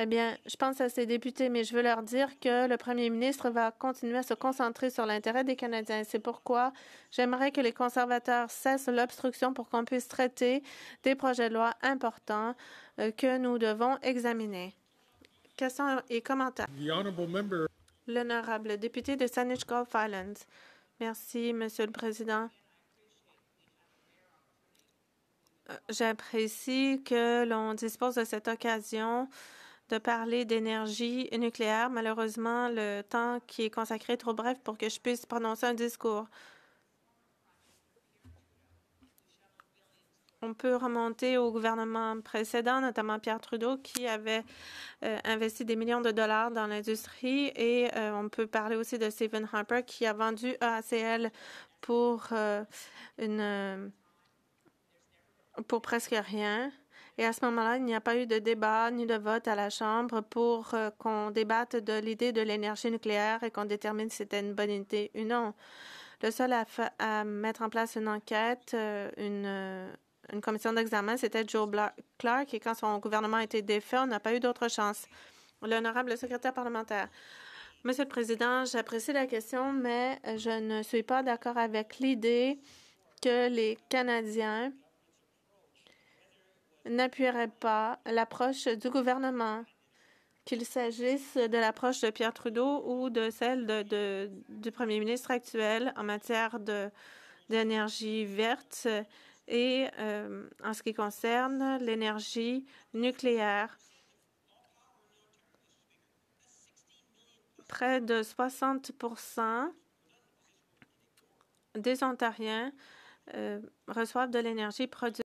eh bien, je pense à ces députés, mais je veux leur dire que le premier ministre va continuer à se concentrer sur l'intérêt des Canadiens. C'est pourquoi j'aimerais que les conservateurs cessent l'obstruction pour qu'on puisse traiter des projets de loi importants euh, que nous devons examiner. Questions et commentaires. L'honorable député de Saanich Gulf Islands. Merci, Monsieur le Président. Euh, j'apprécie que l'on dispose de cette occasion de parler d'énergie nucléaire. Malheureusement, le temps qui est consacré est trop bref pour que je puisse prononcer un discours. On peut remonter au gouvernement précédent, notamment Pierre Trudeau, qui avait euh, investi des millions de dollars dans l'industrie. Et euh, on peut parler aussi de Stephen Harper, qui a vendu EACL pour, euh, une, pour presque rien. Et à ce moment-là, il n'y a pas eu de débat ni de vote à la Chambre pour euh, qu'on débatte de l'idée de l'énergie nucléaire et qu'on détermine si c'était une bonne idée ou non. Le seul à, mettre en place une enquête, euh, euh, une, commission d'examen, c'était Joe Clark. Et quand son gouvernement a été défait, on n'a pas eu d'autre chance. L'honorable secrétaire parlementaire. Monsieur le Président, j'apprécie la question, mais je ne suis pas d'accord avec l'idée que les Canadiens n'appuierait pas l'approche du gouvernement, qu'il s'agisse de l'approche de Pierre Trudeau ou de celle du premier ministre actuel en matière d'énergie verte et euh, en ce qui concerne l'énergie nucléaire. Près de 60 des Ontariens euh, reçoivent de l'énergie produite